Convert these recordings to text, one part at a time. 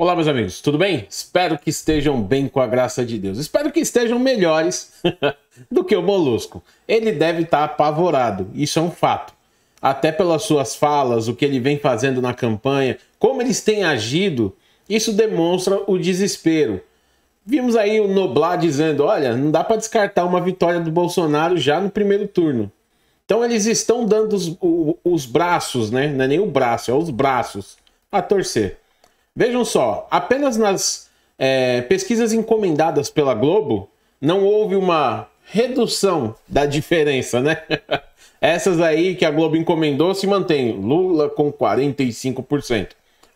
Olá, meus amigos, tudo bem? Espero que estejam bem com a graça de Deus. Espero que estejam melhores do que o Molusco. Ele deve estar apavorado, isso é um fato. Até pelas suas falas, o que ele vem fazendo na campanha, como eles têm agido, isso demonstra o desespero. Vimos aí o Noblar dizendo: olha, não dá para descartar uma vitória do Bolsonaro já no primeiro turno. Então eles estão dando os, os braços, né? Não é nem o braço, é os braços a torcer. Vejam só, apenas nas é, pesquisas encomendadas pela Globo não houve uma redução da diferença, né? Essas aí que a Globo encomendou se mantém. Lula com 45%.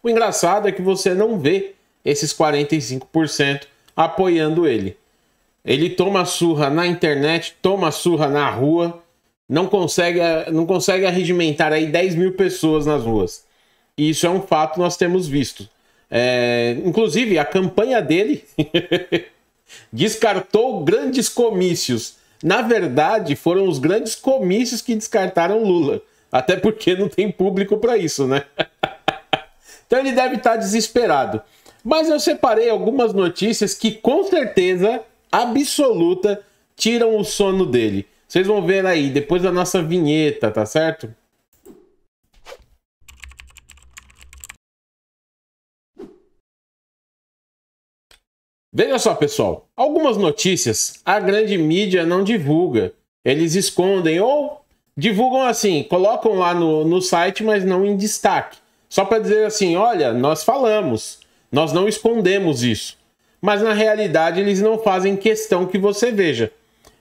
O engraçado é que você não vê esses 45% apoiando ele. Ele toma surra na internet, toma surra na rua, não consegue, é, não consegue arregimentar aí 10 mil pessoas nas ruas. E isso é um fato que nós temos visto. É, inclusive, a campanha dele descartou grandes comícios. Na verdade, foram os grandes comícios que descartaram Lula. Até porque não tem público para isso, né? então ele deve estar tá desesperado. Mas eu separei algumas notícias que com certeza absoluta tiram o sono dele. Vocês vão ver aí depois da nossa vinheta, tá certo? Veja só, pessoal, algumas notícias a grande mídia não divulga. Eles escondem ou divulgam assim, colocam lá no, no site, mas não em destaque. Só para dizer assim: olha, nós falamos, nós não escondemos isso. Mas na realidade eles não fazem questão que você veja.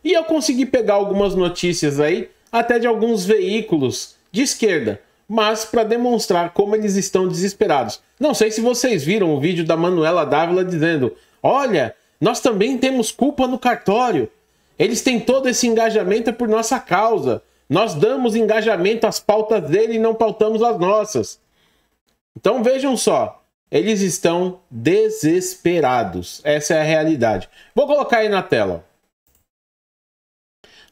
E eu consegui pegar algumas notícias aí, até de alguns veículos de esquerda, mas para demonstrar como eles estão desesperados. Não sei se vocês viram o vídeo da Manuela Dávila dizendo: Olha, nós também temos culpa no cartório. Eles têm todo esse engajamento por nossa causa. Nós damos engajamento às pautas dele e não pautamos as nossas. Então vejam só, eles estão desesperados. Essa é a realidade. Vou colocar aí na tela.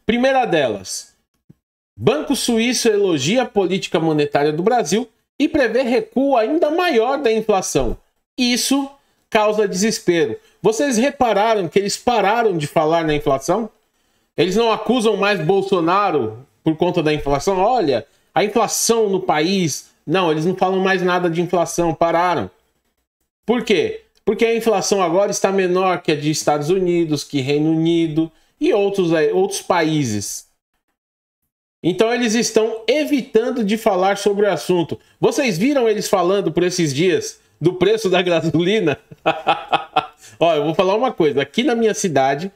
Primeira delas, Banco Suíço elogia a política monetária do Brasil e prevê recuo ainda maior da inflação. Isso causa desespero. Vocês repararam que eles pararam de falar na inflação? Eles não acusam mais Bolsonaro por conta da inflação. Olha, a inflação no país. Não, eles não falam mais nada de inflação, pararam. Por quê? Porque a inflação agora está menor que a de Estados Unidos, que Reino Unido e outros, eh, outros países. Então eles estão evitando de falar sobre o assunto. Vocês viram eles falando por esses dias do preço da gasolina. Olha, eu vou falar uma coisa. Aqui na minha cidade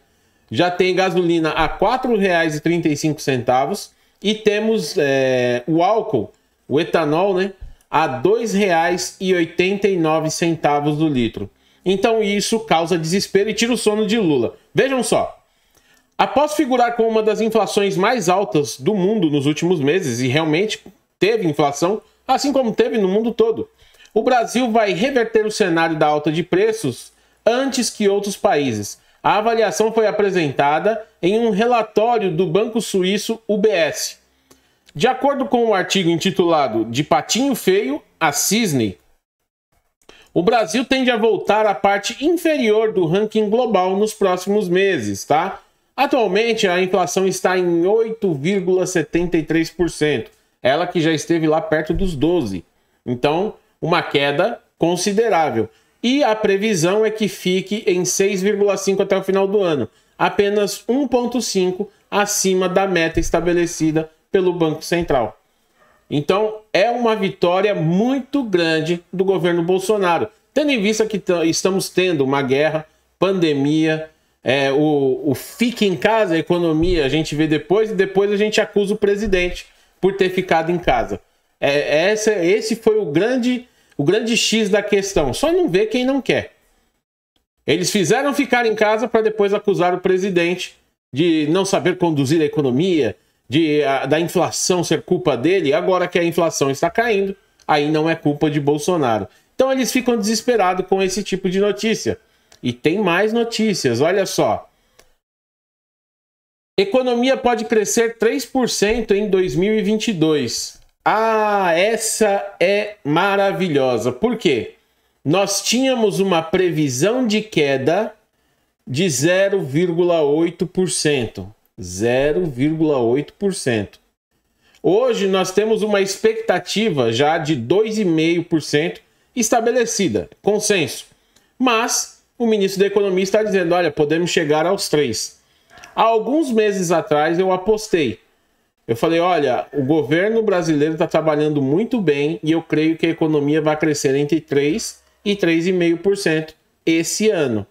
já tem gasolina a R$ 4,35 e temos é, o álcool, o etanol, né? A R$ 2,89 do litro. Então isso causa desespero e tira o sono de Lula. Vejam só. Após figurar com uma das inflações mais altas do mundo nos últimos meses, e realmente teve inflação, assim como teve no mundo todo, o Brasil vai reverter o cenário da alta de preços antes que outros países. A avaliação foi apresentada em um relatório do banco suíço UBS. De acordo com o um artigo intitulado De Patinho Feio a Cisne, o Brasil tende a voltar à parte inferior do ranking global nos próximos meses, tá? Atualmente a inflação está em 8,73%, ela que já esteve lá perto dos 12. Então, uma queda considerável. E a previsão é que fique em 6,5 até o final do ano, apenas 1,5 acima da meta estabelecida pelo Banco Central. Então, é uma vitória muito grande do governo Bolsonaro, tendo em vista que estamos tendo uma guerra, pandemia, é, o, o fique em casa, a economia, a gente vê depois, e depois a gente acusa o presidente por ter ficado em casa. É, essa, esse foi o grande o grande X da questão. Só não vê quem não quer. Eles fizeram ficar em casa para depois acusar o presidente de não saber conduzir a economia, de, a, da inflação ser culpa dele. Agora que a inflação está caindo, aí não é culpa de Bolsonaro. Então eles ficam desesperados com esse tipo de notícia. E tem mais notícias, olha só. Economia pode crescer 3% em 2022. Ah, essa é maravilhosa. Por quê? Nós tínhamos uma previsão de queda de 0,8%. 0,8%. Hoje nós temos uma expectativa já de 2,5% estabelecida, consenso. Mas o ministro da Economia está dizendo: olha, podemos chegar aos 3%. Há alguns meses atrás eu apostei eu falei: olha, o governo brasileiro está trabalhando muito bem e eu creio que a economia vai crescer entre 3% e 3,5% esse ano.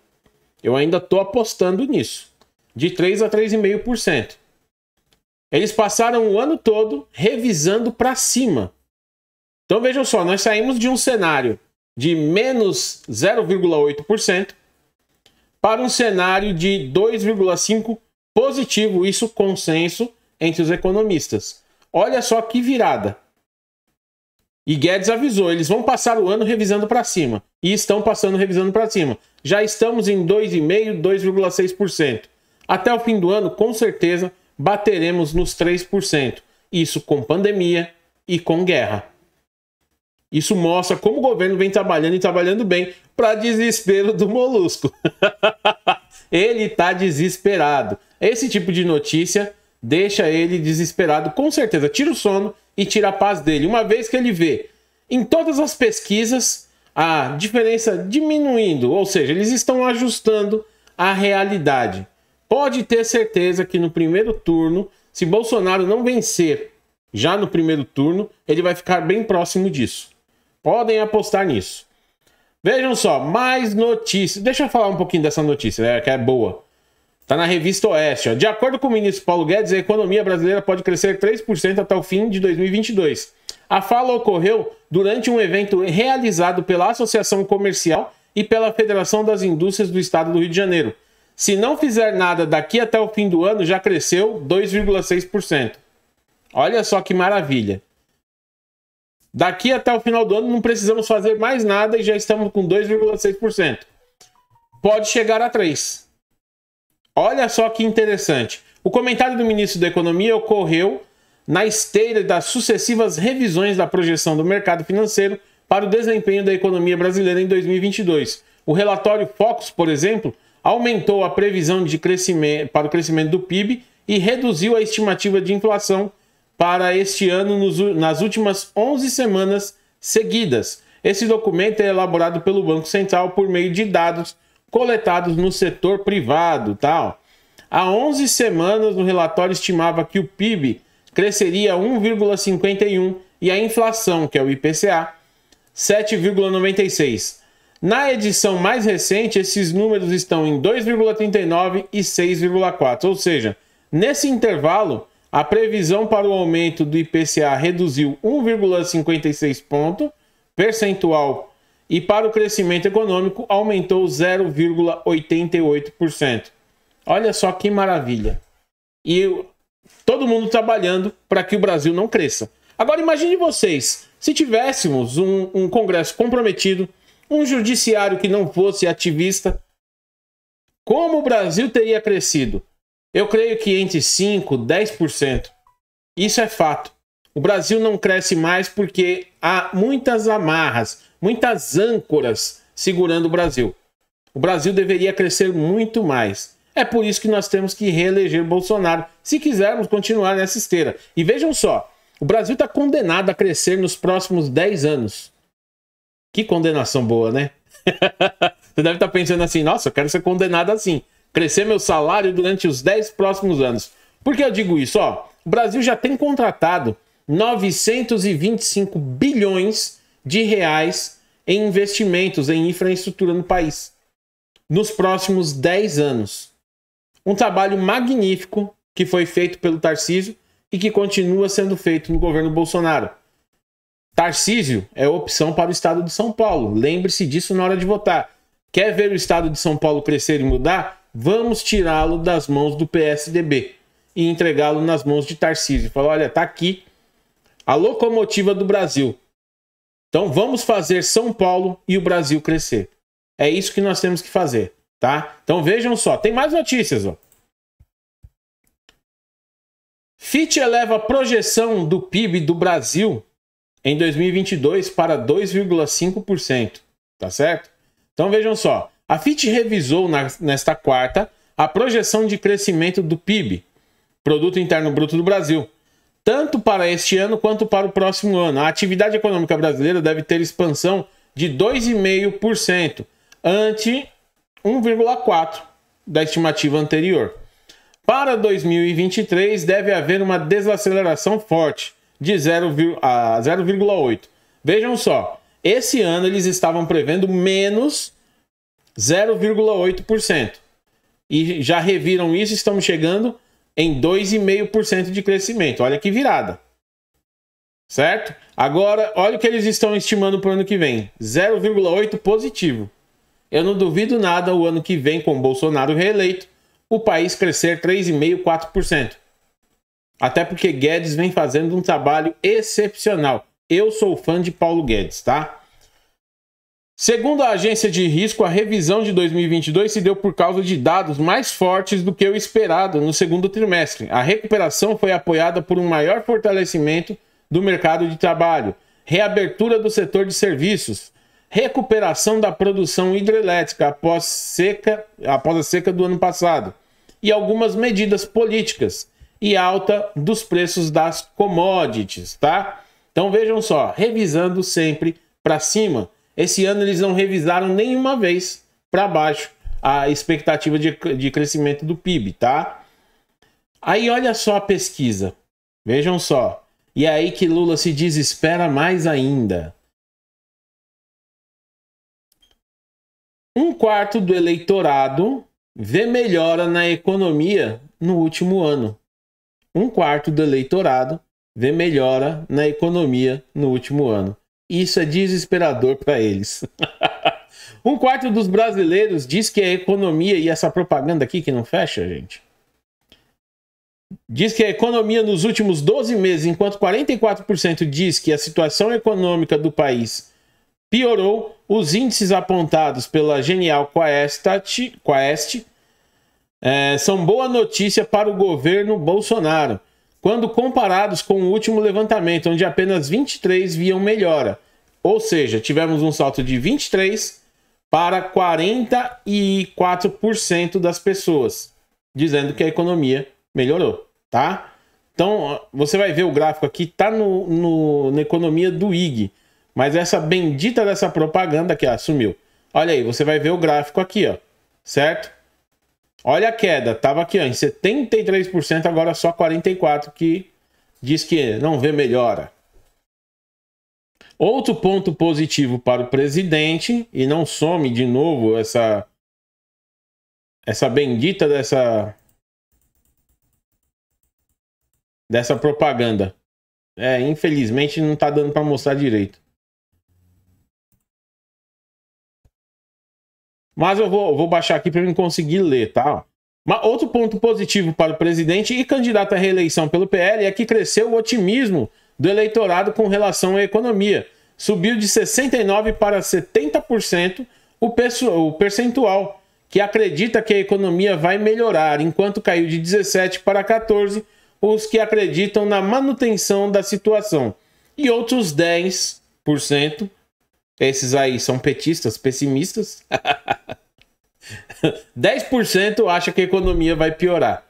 Eu ainda estou apostando nisso. De 3% a 3,5%. Eles passaram o ano todo revisando para cima. Então vejam só, nós saímos de um cenário de menos 0,8% para um cenário de 2,5% positivo, isso consenso, entre os economistas. Olha só que virada. E Guedes avisou, eles vão passar o ano revisando para cima. E estão passando revisando para cima. Já estamos em 2,5%, 2,6%. Até o fim do ano, com certeza, bateremos nos 3%. Isso com pandemia e com guerra. Isso mostra como o governo vem trabalhando e trabalhando bem para desespero do molusco. Ele está desesperado. Esse tipo de notícia deixa ele desesperado, com certeza, tira o sono e tira a paz dele. Uma vez que ele vê em todas as pesquisas a diferença diminuindo, ou seja, eles estão ajustando a realidade. Pode ter certeza que no primeiro turno, se Bolsonaro não vencer já no primeiro turno, ele vai ficar bem próximo disso. Podem apostar nisso. Vejam só, mais notícias. Deixa eu falar um pouquinho dessa notícia, né, que é boa. Está na revista Oeste. Ó. De acordo com o ministro Paulo Guedes, a economia brasileira pode crescer 3% até o fim de 2022. A fala ocorreu durante um evento realizado pela Associação Comercial e pela Federação das Indústrias do Estado do Rio de Janeiro. Se não fizer nada daqui até o fim do ano, já cresceu 2,6%. Olha só que maravilha. Daqui até o final do ano não precisamos fazer mais nada e já estamos com 2,6%. Pode chegar a 3%. Olha só que interessante. O comentário do ministro da Economia ocorreu na esteira das sucessivas revisões da projeção do mercado financeiro para o desempenho da economia brasileira em 2022. O relatório Focus, por exemplo, aumentou a previsão de crescimento para o crescimento do PIB e reduziu a estimativa de inflação para este ano nos, nas últimas 11 semanas seguidas. Esse documento é elaborado pelo Banco Central por meio de dados coletados no setor privado, tal. Tá, Há 11 semanas, o relatório estimava que o PIB cresceria 1,51 e a inflação, que é o IPCA, 7,96. Na edição mais recente, esses números estão em 2,39 e 6,4, ou seja, nesse intervalo, a previsão para o aumento do IPCA reduziu 1,56 ponto percentual e para o crescimento econômico aumentou 0,88%. Olha só que maravilha. E todo mundo trabalhando para que o Brasil não cresça. Agora imagine vocês, se tivéssemos um, um Congresso comprometido, um judiciário que não fosse ativista, como o Brasil teria crescido? Eu creio que entre 5% e 10%. Isso é fato. O Brasil não cresce mais porque há muitas amarras, muitas âncoras segurando o Brasil. O Brasil deveria crescer muito mais. É por isso que nós temos que reeleger Bolsonaro, se quisermos continuar nessa esteira. E vejam só, o Brasil está condenado a crescer nos próximos 10 anos. Que condenação boa, né? Você deve estar tá pensando assim, nossa, eu quero ser condenado assim. Crescer meu salário durante os 10 próximos anos. Por que eu digo isso? Ó, o Brasil já tem contratado 925 bilhões de reais em investimentos em infraestrutura no país nos próximos 10 anos. Um trabalho magnífico que foi feito pelo Tarcísio e que continua sendo feito no governo Bolsonaro. Tarcísio é opção para o estado de São Paulo. Lembre-se disso na hora de votar. Quer ver o estado de São Paulo crescer e mudar? Vamos tirá-lo das mãos do PSDB e entregá-lo nas mãos de Tarcísio. Fala, olha, tá aqui a locomotiva do Brasil. Então vamos fazer São Paulo e o Brasil crescer. É isso que nós temos que fazer, tá? Então vejam só, tem mais notícias, ó. Fitch eleva a projeção do PIB do Brasil em 2022 para 2,5%, tá certo? Então vejam só, a Fitch revisou na, nesta quarta a projeção de crescimento do PIB, Produto Interno Bruto do Brasil, tanto para este ano quanto para o próximo ano. A atividade econômica brasileira deve ter expansão de 2,5% ante 1,4% da estimativa anterior. Para 2023, deve haver uma desaceleração forte de 0,8. Vejam só, esse ano eles estavam prevendo menos 0,8%. E já reviram isso, estamos chegando em 2,5% de crescimento. Olha que virada. Certo? Agora, olha o que eles estão estimando para o ano que vem: 0,8 positivo. Eu não duvido nada o ano que vem, com Bolsonaro reeleito, o país crescer 3,5%, 4%. Até porque Guedes vem fazendo um trabalho excepcional. Eu sou fã de Paulo Guedes, tá? Segundo a agência de risco, a revisão de 2022 se deu por causa de dados mais fortes do que o esperado no segundo trimestre. A recuperação foi apoiada por um maior fortalecimento do mercado de trabalho, reabertura do setor de serviços, recuperação da produção hidrelétrica após, seca, após a seca do ano passado e algumas medidas políticas e alta dos preços das commodities, tá? Então vejam só, revisando sempre para cima. Esse ano eles não revisaram nenhuma vez para baixo a expectativa de, de crescimento do PIB, tá? Aí olha só a pesquisa. Vejam só. E é aí que Lula se desespera mais ainda. Um quarto do eleitorado vê melhora na economia no último ano. Um quarto do eleitorado vê melhora na economia no último ano isso é desesperador para eles. um quarto dos brasileiros diz que a economia e essa propaganda aqui que não fecha, gente. Diz que a economia nos últimos 12 meses, enquanto 44% diz que a situação econômica do país piorou, os índices apontados pela genial Quaest é, são boa notícia para o governo Bolsonaro quando comparados com o último levantamento, onde apenas 23 viam melhora. Ou seja, tivemos um salto de 23 para 44% das pessoas, dizendo que a economia melhorou, tá? Então, você vai ver o gráfico aqui, tá no, no na economia do IG, mas essa bendita dessa propaganda que assumiu. Olha aí, você vai ver o gráfico aqui, ó, certo? Olha a queda, tava aqui ó, em 73%, agora só 44% que diz que não vê melhora. Outro ponto positivo para o presidente, e não some de novo essa, essa bendita dessa, dessa propaganda. É, infelizmente não está dando para mostrar direito. Mas eu vou, vou baixar aqui para eu conseguir ler, tá? Mas outro ponto positivo para o presidente e candidato à reeleição pelo PL é que cresceu o otimismo do eleitorado com relação à economia. Subiu de 69% para 70% o percentual que acredita que a economia vai melhorar, enquanto caiu de 17% para 14% os que acreditam na manutenção da situação. E outros 10% esses aí são petistas, pessimistas. 10% acha que a economia vai piorar.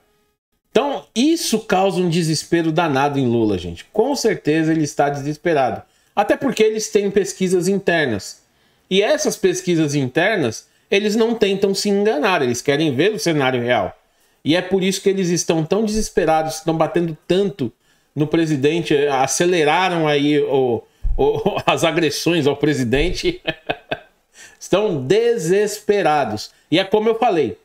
Então, isso causa um desespero danado em Lula, gente. Com certeza ele está desesperado. Até porque eles têm pesquisas internas. E essas pesquisas internas, eles não tentam se enganar, eles querem ver o cenário real. E é por isso que eles estão tão desesperados, estão batendo tanto no presidente, aceleraram aí o, as agressões ao presidente, estão desesperados. E é como eu falei,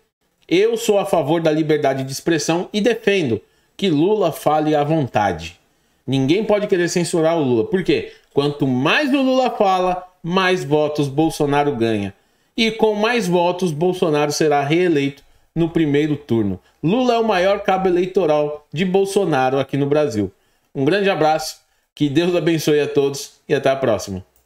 eu sou a favor da liberdade de expressão e defendo que Lula fale à vontade. Ninguém pode querer censurar o Lula, porque quanto mais o Lula fala, mais votos Bolsonaro ganha. E com mais votos, Bolsonaro será reeleito no primeiro turno. Lula é o maior cabo eleitoral de Bolsonaro aqui no Brasil. Um grande abraço que Deus abençoe a todos e até a próxima.